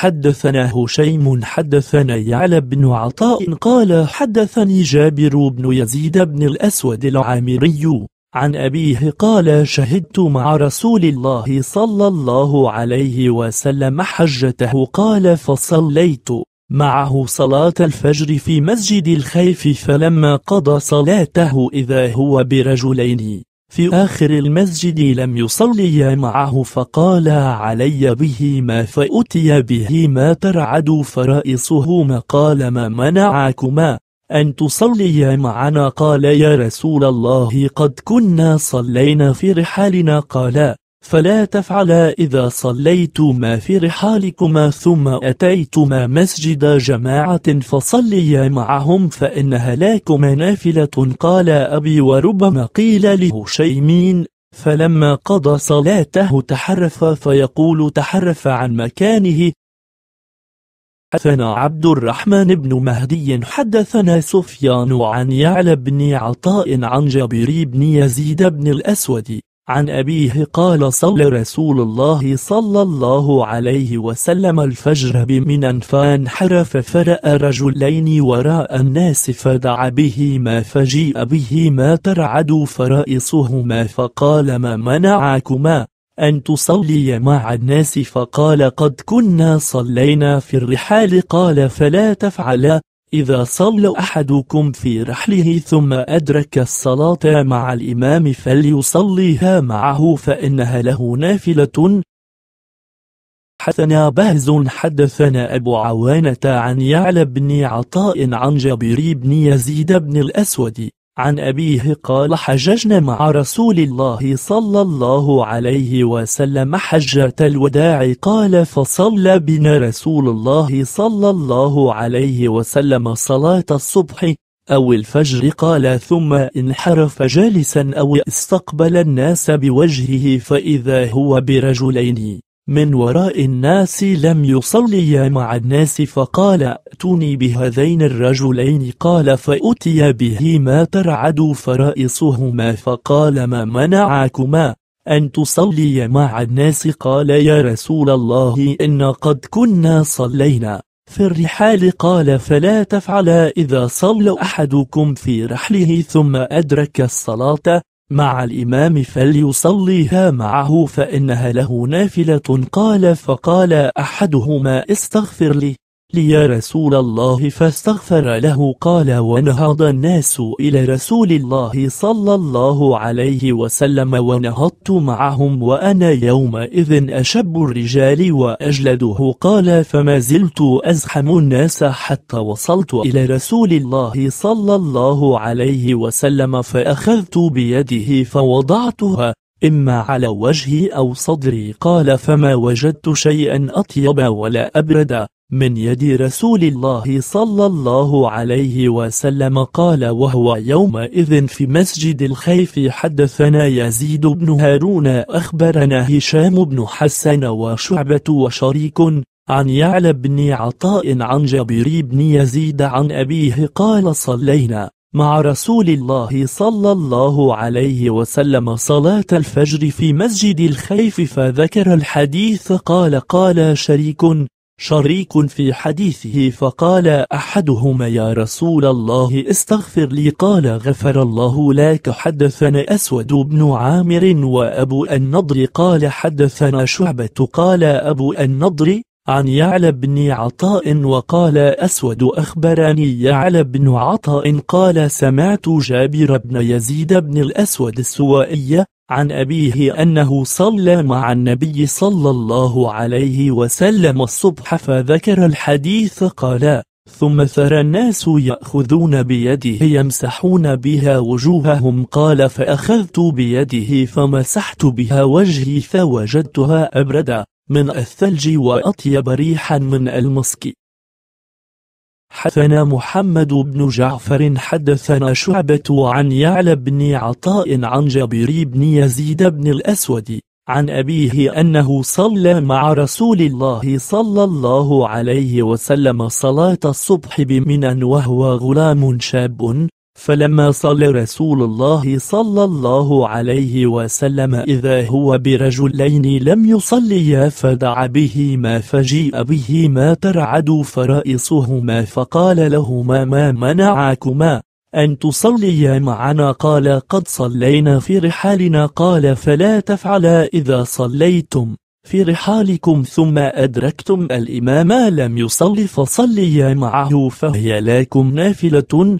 حدثنا هشيم حدثنا يعلى بن عطاء قال حدثني جابر بن يزيد بن الأسود العامري عن أبيه قال شهدت مع رسول الله صلى الله عليه وسلم حجته قال فصليت معه صلاة الفجر في مسجد الخيف فلما قضى صلاته إذا هو برجلين في آخر المسجد لم يصليا معه فقال علي بهما فأتي بهما ترعد فرائصهما قال ما منعكما أن تصليا معنا قال يا رسول الله قد كنا صلينا في رحالنا قال فلا تفعلا إذا صليتما في رحالكما ثم أتيتما مسجد جماعة فصليا معهم فإنها لكما نافلة قال أبي وربما قيل له شيمين فلما قضى صلاته تحرف فيقول تحرف عن مكانه حدثنا عبد الرحمن بن مهدي حدثنا سفيان عن يعلى بن عطاء عن جابر بن يزيد بن الأسود عن أبيه قال صلى رسول الله صلى الله عليه وسلم الفجر بمنى فانحرف فرأى رجلين وراء الناس فدعا بهما فجيء بهما ترعد فرائصهما فقال ما منعكما أن تصلي مع الناس فقال قد كنا صلينا في الرحال قال فلا تفعلا إذا صلى أحدكم في رحله ثم أدرك الصلاة مع الإمام فليصليها معه فإنها له نافلة حدثنا بهز حدثنا أبو عوانة عن يعلى بن عطاء عن جابر بن يزيد بن الأسود عن أبيه قال حججنا مع رسول الله صلى الله عليه وسلم حجة الوداع قال فصلى بنا رسول الله صلى الله عليه وسلم صلاة الصبح أو الفجر قال ثم انحرف جالسا أو استقبل الناس بوجهه فإذا هو برجلين من وراء الناس لم يصلي مع الناس فقال اتوني بهذين الرجلين قال فأتي بهما ترعد فرائصهما فقال ما منعكما أن تصلي مع الناس قال يا رسول الله إن قد كنا صلينا في الرحال قال فلا تفعل إذا صلى أحدكم في رحله ثم أدرك الصلاة مع الإمام فليصليها معه فإنها له نافلة قال فقال أحدهما استغفر لي لي يا رسول الله فاستغفر له قال ونهض الناس إلى رسول الله صلى الله عليه وسلم ونهضت معهم وأنا يومئذ أشب الرجال وأجلده قال فما زلت أزحم الناس حتى وصلت إلى رسول الله صلى الله عليه وسلم فأخذت بيده فوضعتها إما على وجهي أو صدري قال فما وجدت شيئا أطيب ولا أبرد من يد رسول الله صلى الله عليه وسلم قال وهو يومئذ في مسجد الخيف حدثنا يزيد بن هارون أخبرنا هشام بن حسن وشعبة وشريك عن يعلى بن عطاء عن جبير بن يزيد عن أبيه قال صلينا مع رسول الله صلى الله عليه وسلم صلاة الفجر في مسجد الخيف فذكر الحديث قال قال شريك شريك في حديثه فقال أحدهما يا رسول الله استغفر لي قال غفر الله لك حدثنا أسود بن عامر وأبو النضر قال حدثنا شعبة قال أبو النضر عن يعلى بن عطاء وقال أسود أخبرني يعلى بن عطاء قال سمعت جابر بن يزيد بن الأسود السوائي عن أبيه أنه صلى مع النبي صلى الله عليه وسلم الصبح فذكر الحديث قال ثم ثر الناس يأخذون بيده يمسحون بها وجوههم قال فأخذت بيده فمسحت بها وجهي فوجدتها أبرد من الثلج وأطيب ريحا من المسك حدثنا محمد بن جعفر حدثنا شعبة عن يعلى بن عطاء عن جبير بن يزيد بن الأسود عن أبيه أنه صلى مع رسول الله صلى الله عليه وسلم صلاة الصبح بمنا وهو غلام شاب فلما صلى رسول الله صلى الله عليه وسلم إذا هو برجلين لم يصليا فدعا بهما فجيء بهما ترعد فرائصهما فقال لهما ما منعكما أن تصليا معنا قال قد صلينا في رحالنا قال فلا تفعلا إذا صليتم في رحالكم ثم أدركتم الإمام لم يصلي فصليا معه فهي لكم نافلة